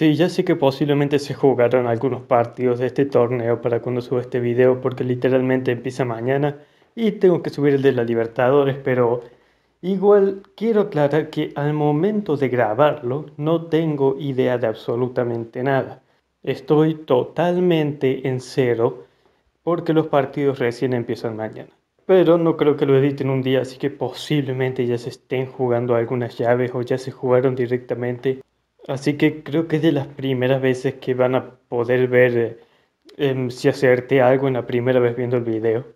Sí, ya sé que posiblemente se jugaron algunos partidos de este torneo para cuando suba este video porque literalmente empieza mañana y tengo que subir el de la Libertadores, pero igual quiero aclarar que al momento de grabarlo no tengo idea de absolutamente nada. Estoy totalmente en cero porque los partidos recién empiezan mañana. Pero no creo que lo editen un día, así que posiblemente ya se estén jugando algunas llaves o ya se jugaron directamente Así que creo que es de las primeras veces que van a poder ver eh, em, si acerté algo en la primera vez viendo el video.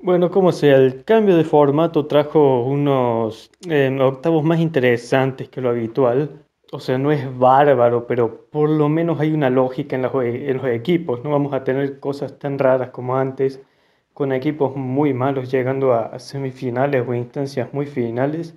Bueno, como sea, el cambio de formato trajo unos em, octavos más interesantes que lo habitual. O sea, no es bárbaro, pero por lo menos hay una lógica en los equipos. No vamos a tener cosas tan raras como antes, con equipos muy malos llegando a semifinales o instancias muy finales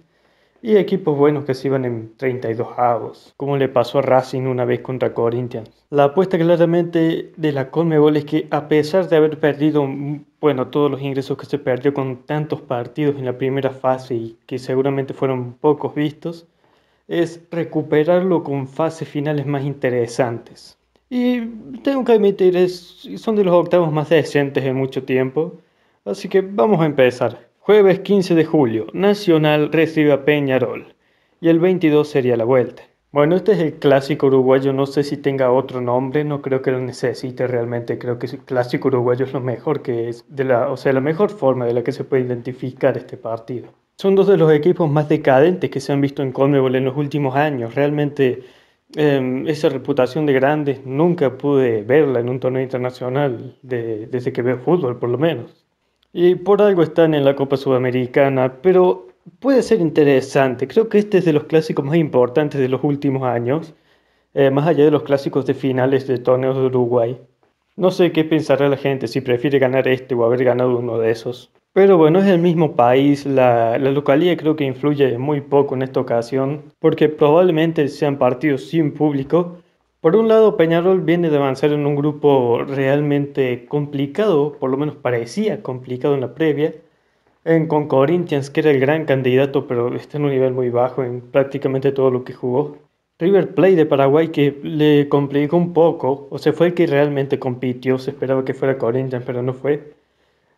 y equipos buenos que se iban en 32 avos, como le pasó a Racing una vez contra Corinthians. La apuesta claramente de la Conmebol es que a pesar de haber perdido mm, bueno, todos los ingresos que se perdió con tantos partidos en la primera fase y que seguramente fueron pocos vistos, es recuperarlo con fases finales más interesantes. Y tengo que admitir, es, son de los octavos más decentes en mucho tiempo, así que vamos a empezar. Jueves 15 de julio, Nacional recibe a Peñarol y el 22 sería la vuelta. Bueno, este es el clásico uruguayo, no sé si tenga otro nombre, no creo que lo necesite realmente, creo que el clásico uruguayo es lo mejor que es, de la, o sea, la mejor forma de la que se puede identificar este partido. Son dos de los equipos más decadentes que se han visto en Conmebol en los últimos años, realmente em, esa reputación de grandes nunca pude verla en un torneo internacional desde que veo fútbol por lo menos. Y por algo están en la Copa Sudamericana, pero puede ser interesante. Creo que este es de los clásicos más importantes de los últimos años, eh, más allá de los clásicos de finales de torneos de Uruguay. No sé qué pensará la gente si prefiere ganar este o haber ganado uno de esos. Pero bueno, es el mismo país, la, la localidad creo que influye muy poco en esta ocasión, porque probablemente sean partidos sin público por un lado, Peñarol viene de avanzar en un grupo realmente complicado, por lo menos parecía complicado en la previa, en, con Corinthians, que era el gran candidato, pero está en un nivel muy bajo en prácticamente todo lo que jugó. River Plate de Paraguay, que le complicó un poco, o sea, fue el que realmente compitió, se esperaba que fuera Corinthians, pero no fue.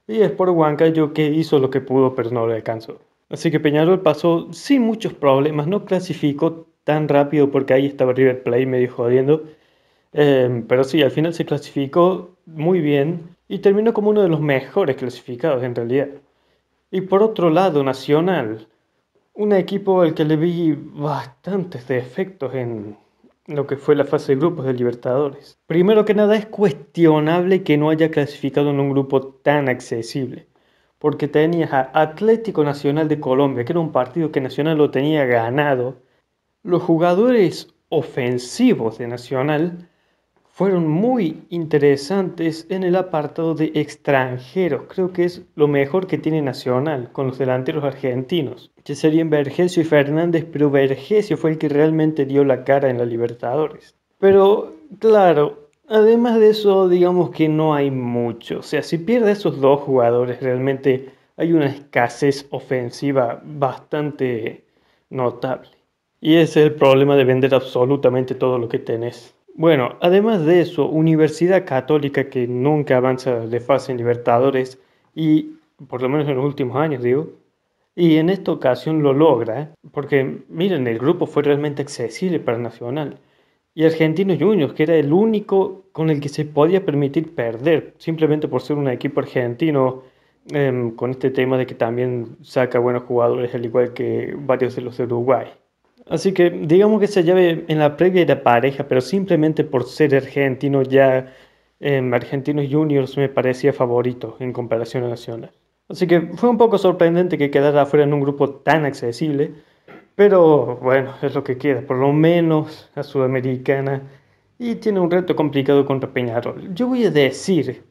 Y es por Huancayo que hizo lo que pudo, pero no lo alcanzó. Así que Peñarol pasó sin muchos problemas, no clasificó tan rápido porque ahí estaba River Plate medio jodiendo. Em, pero sí, al final se clasificó muy bien y terminó como uno de los mejores clasificados en realidad. Y por otro lado, Nacional, un equipo al que le vi bastantes defectos en lo que fue la fase de grupos de Libertadores. Primero que nada, es cuestionable que no haya clasificado en un grupo tan accesible, porque tenías a Atlético Nacional de Colombia, que era un partido que Nacional lo tenía ganado los jugadores ofensivos de Nacional fueron muy interesantes en el apartado de extranjeros. Creo que es lo mejor que tiene Nacional con los delanteros argentinos, que serían Vergesio y Fernández, pero Vergesio fue el que realmente dio la cara en la Libertadores. Pero claro, además de eso, digamos que no hay mucho. O sea, si pierde esos dos jugadores, realmente hay una escasez ofensiva bastante notable. Y es el problema de vender absolutamente todo lo que tenés. Bueno, además de eso, Universidad Católica que nunca avanza de fase en Libertadores y por lo menos en los últimos años, digo. Y en esta ocasión lo logra, porque miren, el grupo fue realmente accesible para Nacional. Y Argentinos Juniors, que era el único con el que se podía permitir perder, simplemente por ser un equipo argentino, em, con este tema de que también saca buenos jugadores, al igual que varios de los de Uruguay. Así que digamos que se llave en la previa era pareja, pero simplemente por ser argentino ya en em, Argentinos Juniors me parecía favorito en comparación a Nacional. Así que fue un poco sorprendente que quedara afuera en un grupo tan accesible, pero bueno, es lo que queda, por lo menos a Sudamericana, y tiene un reto complicado contra Peñarol. Yo voy a decir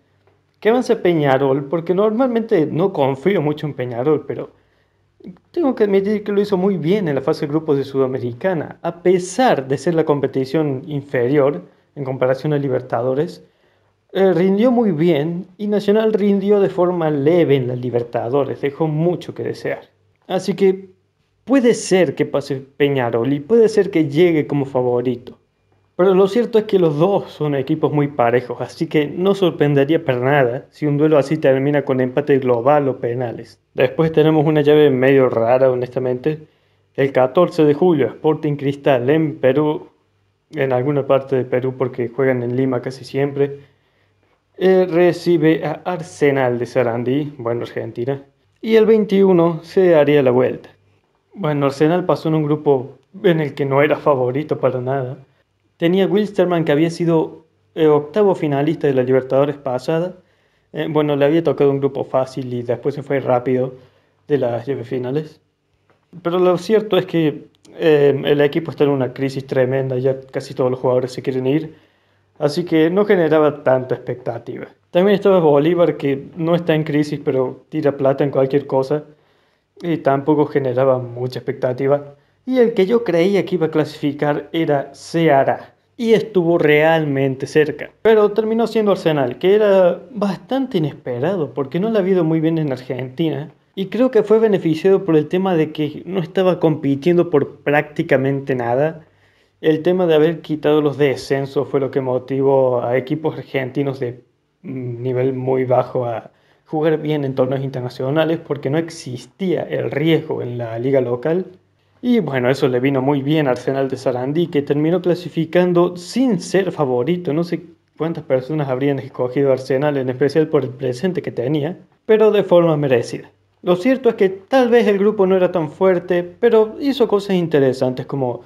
que avance Peñarol, porque normalmente no confío mucho en Peñarol, pero tengo que admitir que lo hizo muy bien en la fase de grupos de Sudamericana, a pesar de ser la competición inferior en comparación a Libertadores. Eh, rindió muy bien y Nacional rindió de forma leve en la Libertadores, dejó mucho que desear. Así que puede ser que pase Peñarol y puede ser que llegue como favorito. Pero lo cierto es que los dos son equipos muy parejos, así que no sorprendería para nada si un duelo así termina con empate global o penales. Después tenemos una llave medio rara, honestamente. El 14 de julio, Sporting Cristal en Perú, en alguna parte de Perú porque juegan en Lima casi siempre, eh, recibe a Arsenal de Sarandí, bueno, Argentina. Y el 21 se haría la vuelta. Bueno, Arsenal pasó en un grupo en el que no era favorito para nada tenía Wilstermann que había sido eh, octavo finalista de la Libertadores pasada. Eh, bueno, le había tocado un grupo fácil y después se fue rápido de las finales Pero lo cierto es que eh, el equipo está en una crisis tremenda, ya casi todos los jugadores se quieren ir, así que no generaba tanta expectativa. También estaba Bolívar, que no está en crisis, pero tira plata en cualquier cosa, y tampoco generaba mucha expectativa y el que yo creía que iba a clasificar era Ceará. Y estuvo realmente cerca. Pero terminó siendo Arsenal, que era bastante inesperado porque no la ha habido muy bien en Argentina. Y creo que fue beneficiado por el tema de que no estaba compitiendo por prácticamente nada. El tema de haber quitado los descensos fue lo que motivó a equipos argentinos de mm, nivel muy bajo a jugar bien en torneos internacionales porque no existía el riesgo en la liga local. Y bueno, eso le vino muy bien a Arsenal de Sarandí, que terminó clasificando sin ser favorito. No sé cuántas personas habrían escogido Arsenal, en especial por el presente que tenía, pero de forma merecida. Lo cierto es que tal vez el grupo no era tan fuerte, pero hizo cosas interesantes como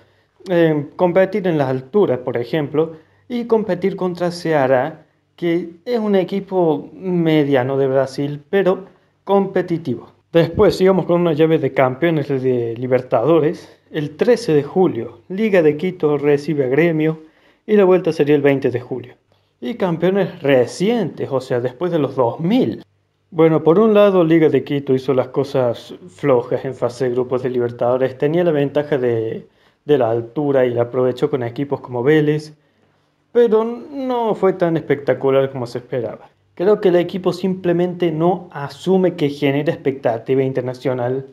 eh, competir en las alturas, por ejemplo, y competir contra Ceará, que es un equipo mediano de Brasil, pero competitivo. Después sigamos con una llave de campeones de Libertadores. El 13 de julio, Liga de Quito recibe a Gremio y la vuelta sería el 20 de julio. Y campeones recientes, o sea, después de los 2000. Bueno, por un lado, Liga de Quito hizo las cosas flojas en fase de grupos de Libertadores. Tenía la ventaja de, de la altura y la aprovechó con equipos como Vélez, pero no fue tan espectacular como se esperaba. Creo que el equipo simplemente no asume que genera expectativa internacional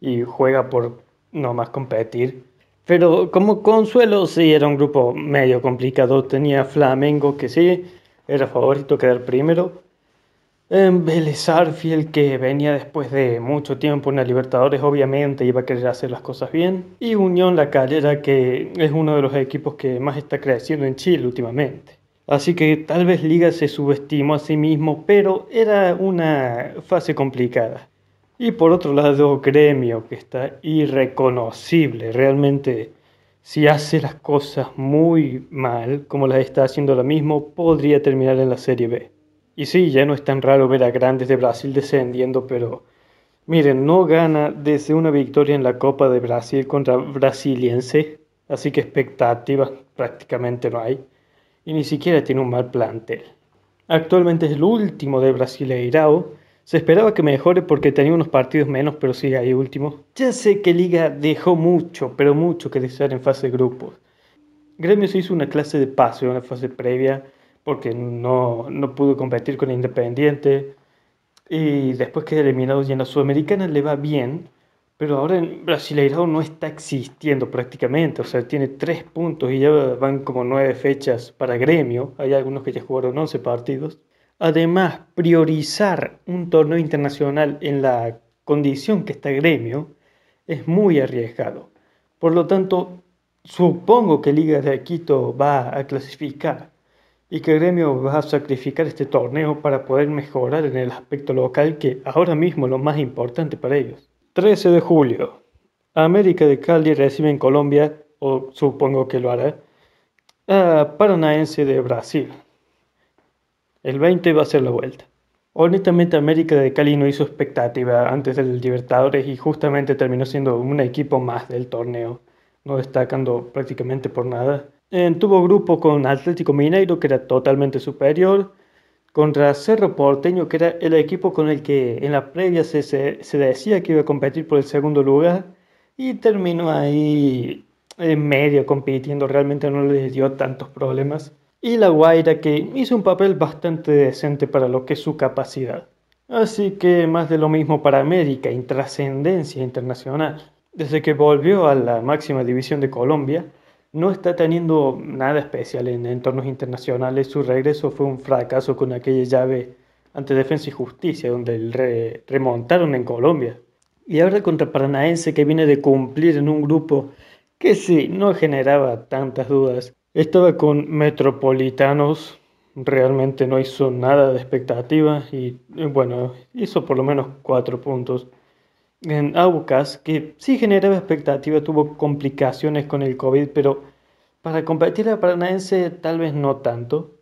y juega por no más competir. Pero como consuelo, sí, era un grupo medio complicado. Tenía Flamengo, que sí, era favorito quedar primero. En em, fiel, que venía después de mucho tiempo en la Libertadores, obviamente iba a querer hacer las cosas bien. Y Unión La Calera, que es uno de los equipos que más está creciendo en Chile últimamente. Así que tal vez Liga se subestimó a sí mismo, pero era una fase complicada. Y por otro lado, Gremio, que está irreconocible, realmente, si hace las cosas muy mal, como las está haciendo ahora mismo, podría terminar en la Serie B. Y sí, ya no es tan raro ver a grandes de Brasil descendiendo, pero miren, no gana desde una victoria en la Copa de Brasil contra Brasiliense, así que expectativas prácticamente no hay y ni siquiera tiene un mal plantel. Actualmente es el último de Brasileirao. E se esperaba que mejore porque tenía unos partidos menos, pero sigue ahí último. Ya sé que Liga dejó mucho, pero mucho que desear en fase de grupos. Gremio se hizo una clase de pase, la fase previa, porque no, no pudo competir con Independiente. Y después que eliminado y en la Sudamericana le va bien, pero ahora en Brasileirão no está existiendo prácticamente, o sea, tiene tres puntos y ya van como nueve fechas para gremio, hay algunos que ya jugaron 11 partidos. Además, priorizar un torneo internacional en la condición que está gremio es muy arriesgado. Por lo tanto, supongo que Liga de Quito va a clasificar y que Gremio va a sacrificar este torneo para poder mejorar en el aspecto local que ahora mismo es lo más importante para ellos. 13 de julio. América de Cali recibe en Colombia, o supongo que lo hará, a Paranaense de Brasil. El 20 va a ser la vuelta. Honestamente, América de Cali no hizo expectativa antes del Libertadores y justamente terminó siendo un equipo más del torneo, no destacando prácticamente por nada. tuvo grupo con Atlético Mineiro, que era totalmente superior, contra Cerro Porteño, que era el equipo con el que en la previa se, decía que iba a competir por el segundo lugar, y terminó ahí en medio compitiendo, realmente no le dio tantos problemas. Y La Guaira, que hizo un papel bastante decente para lo que es su capacidad. Así que más de lo mismo para América, intrascendencia internacional. Desde que volvió a la máxima división de Colombia, no está teniendo nada especial en entornos internacionales. Su regreso fue un fracaso con aquella llave ante Defensa y Justicia, donde remontaron en Colombia. Y ahora contra Paranaense, que viene de cumplir en un grupo que sí, no generaba tantas dudas. Estaba con Metropolitanos, realmente no hizo nada de expectativa y bueno, hizo por lo menos cuatro puntos en Aucas, que sí generaba expectativa, tuvo complicaciones con el COVID, pero para competir a Paranaense tal vez no tanto.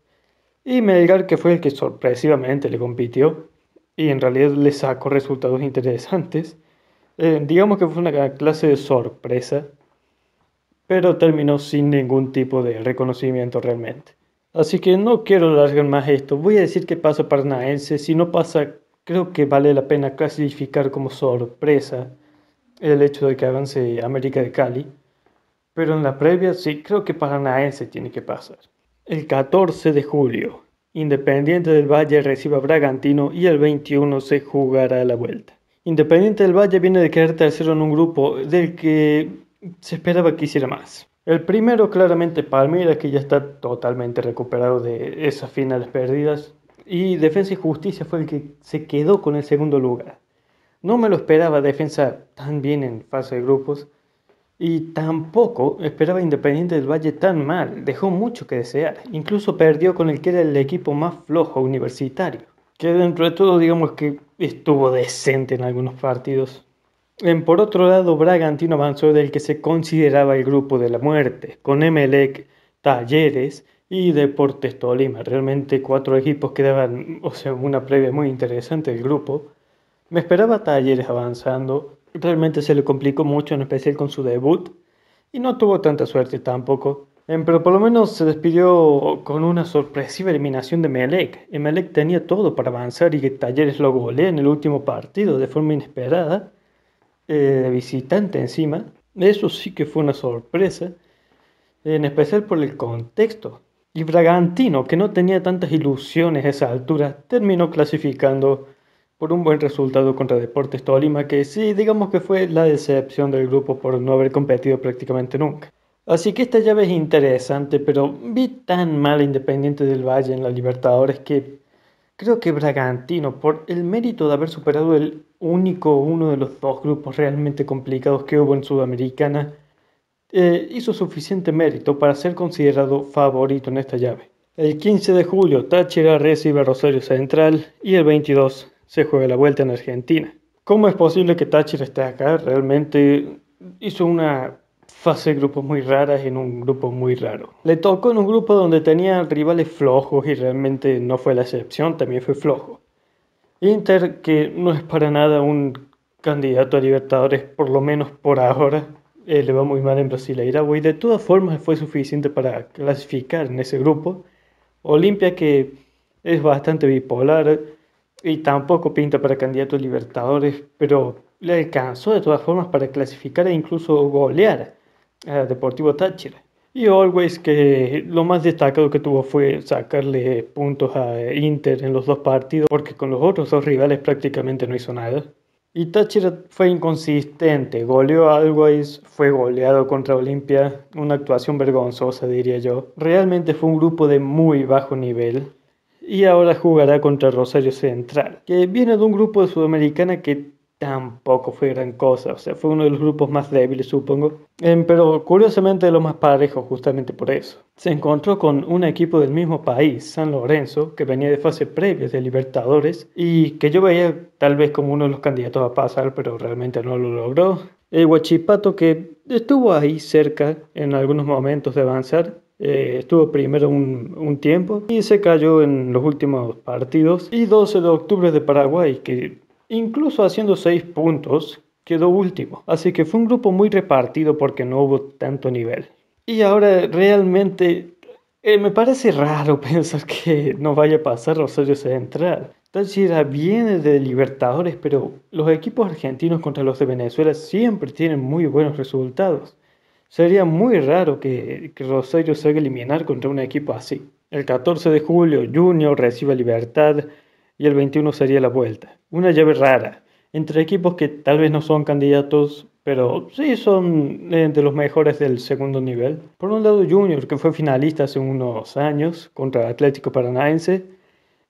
Y Melgar, que fue el que sorpresivamente le compitió y en realidad le sacó resultados interesantes. Eh, digamos que fue una clase de sorpresa, pero terminó sin ningún tipo de reconocimiento realmente. Así que no quiero alargar más esto. Voy a decir qué pasa Paranaense. Si no pasa creo que vale la pena clasificar como sorpresa el hecho de que avance América de Cali, pero en la previa sí creo que Paranaense tiene que pasar. El 14 de julio, Independiente del Valle recibe a Bragantino y el 21 se jugará la vuelta. Independiente del Valle viene de quedar tercero en un grupo del que se esperaba que hiciera más. El primero claramente Palmeiras, que ya está totalmente recuperado de esas finales perdidas. Y Defensa y Justicia fue el que se quedó con el segundo lugar. No me lo esperaba Defensa tan bien en fase de grupos y tampoco esperaba Independiente del Valle tan mal. Dejó mucho que desear. Incluso perdió con el que era el equipo más flojo universitario. Que dentro de todo digamos que estuvo decente en algunos partidos. En, por otro lado, Bragantino avanzó del que se consideraba el grupo de la muerte, con Emelec, Talleres y Deportes Tolima. Realmente cuatro equipos daban o sea, una previa muy interesante del grupo. Me esperaba Talleres avanzando, realmente se le complicó mucho, en especial con su debut, y no tuvo tanta suerte tampoco. Pero por lo menos se despidió con una sorpresiva eliminación de Melec. Melec tenía todo para avanzar y que Talleres lo golea en el último partido de forma inesperada, eh, visitante encima. Eso sí que fue una sorpresa, en especial por el contexto y Bragantino, que no tenía tantas ilusiones a esa altura, terminó clasificando por un buen resultado contra Deportes Tolima, que sí, digamos que fue la decepción del grupo por no haber competido prácticamente nunca. Así que esta llave es interesante, pero vi tan mal Independiente del Valle en la Libertadores que creo que Bragantino, por el mérito de haber superado el único uno de los dos grupos realmente complicados que hubo en Sudamericana, eh, hizo suficiente mérito para ser considerado favorito en esta llave. El 15 de julio Táchira recibe a Rosario Central y el 22 se juega la vuelta en Argentina. ¿Cómo es posible que Táchira esté acá? Realmente hizo una fase de grupos muy raras en un grupo muy raro. Le tocó en un grupo donde tenía rivales flojos y realmente no fue la excepción, también fue flojo. Inter, que no es para nada un candidato a Libertadores, por lo menos por ahora, eh, le va muy mal en Brasil Brasileirao y de todas formas fue suficiente para clasificar en ese grupo. Olimpia que es bastante bipolar y tampoco pinta para candidatos Libertadores, pero le alcanzó de todas formas para clasificar e incluso golear a Deportivo Táchira. Y Always que lo más destacado que tuvo fue sacarle puntos a Inter en los dos partidos, porque con los otros dos rivales prácticamente no hizo nada. Y fue inconsistente, goleó a Always, fue goleado contra Olimpia, una actuación vergonzosa diría yo. Realmente fue un grupo de muy bajo nivel. Y ahora jugará contra Rosario Central, que viene de un grupo de Sudamericana que tampoco fue gran cosa. O sea, fue uno de los grupos más débiles, supongo. Em, pero curiosamente lo más parejo justamente por eso. Se encontró con un equipo del mismo país, San Lorenzo, que venía de fase previa de Libertadores y que yo veía tal vez como uno de los candidatos a pasar, pero realmente no lo logró. El Huachipato, que estuvo ahí cerca en algunos momentos de avanzar, eh, estuvo primero un, un, tiempo y se cayó en los últimos partidos. Y 12 de octubre de Paraguay, que Incluso haciendo seis puntos, quedó último. Así que fue un grupo muy repartido porque no hubo tanto nivel. Y ahora realmente eh, me parece raro pensar que no vaya a pasar Rosario Central. era viene de Libertadores, pero los equipos argentinos contra los de Venezuela siempre tienen muy buenos resultados. Sería muy raro que, que Rosario se haga eliminar contra un equipo así. El 14 de julio Junior recibe Libertad y el 21 sería la vuelta una llave rara entre equipos que tal vez no son candidatos, pero sí son eh, de los mejores del segundo nivel. Por un lado Junior, que fue finalista hace unos años contra Atlético Paranaense,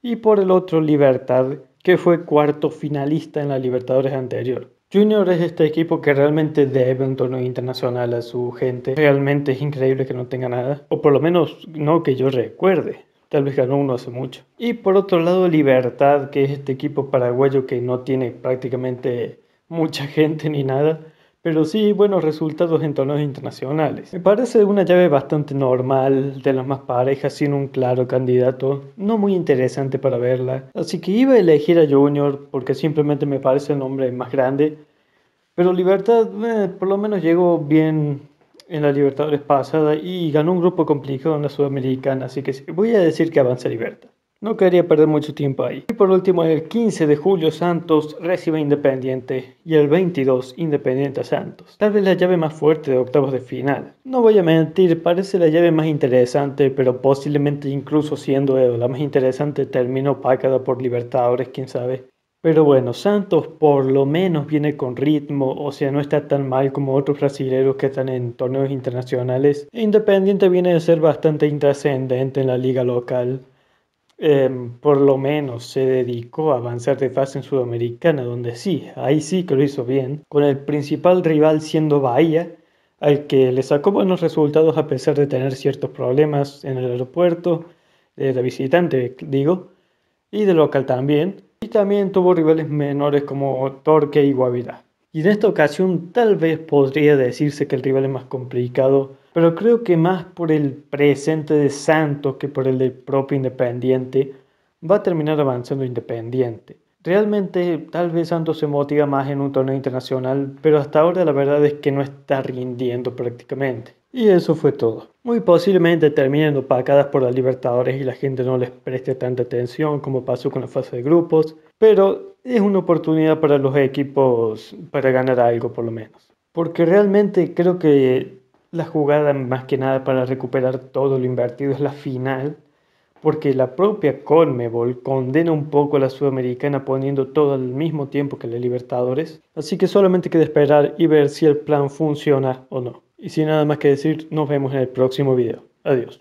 y por el otro Libertad, que fue cuarto finalista en la Libertadores anterior. Junior es este equipo que realmente debe un torneo internacional a su gente. Realmente es increíble que no tenga nada, o por lo menos no que yo recuerde. Tal vez ganó uno hace mucho. Y por otro lado, Libertad, que es este equipo paraguayo que no tiene prácticamente mucha gente ni nada, pero sí buenos resultados en torneos internacionales. Me parece una llave bastante normal, de las más parejas, sin un claro candidato, no muy interesante para verla. Así que iba a elegir a Junior porque simplemente me parece el nombre más grande, pero Libertad eh, por lo menos llegó bien en la Libertadores pasada y ganó un grupo complicado en la Sudamericana, así que voy a decir que avanza Libertad. No quería perder mucho tiempo ahí. Y por último, el 15 de julio Santos recibe Independiente y el 22 Independiente a Santos. Tal vez la llave más fuerte de octavos de final. No voy a mentir, parece la llave más interesante, pero posiblemente incluso siendo la más interesante terminó opacada por Libertadores, quién sabe. Pero bueno, Santos por lo menos viene con ritmo, o sea, no está tan mal como otros brasileños que están en torneos internacionales. Independiente viene de ser bastante intrascendente en la liga local. Em, por lo menos se dedicó a avanzar de fase en Sudamericana, donde sí, ahí sí que lo hizo bien, con el principal rival siendo Bahía, al que le sacó buenos resultados a pesar de tener ciertos problemas en el aeropuerto, eh, de visitante digo, y de local también y también tuvo rivales menores como Torque y Guavirá. Y en esta ocasión tal vez podría decirse que el rival es más complicado, pero creo que más por el presente de Santos que por el del propio Independiente, va a terminar avanzando Independiente. Realmente tal vez Santos se motiva más en un torneo internacional, pero hasta ahora la verdad es que no está rindiendo prácticamente. Y eso fue todo. Muy posiblemente terminen opacadas por las Libertadores y la gente no les preste tanta atención como pasó con la fase de grupos, pero es una oportunidad para los equipos para ganar algo por lo menos. Porque realmente creo que la jugada más que nada para recuperar todo lo invertido es la final, porque la propia Conmebol condena un poco a la Sudamericana poniendo todo al mismo tiempo que la Libertadores, así que solamente queda esperar y ver si el plan funciona o no. Y sin nada más que decir, nos vemos en el próximo video. Adiós.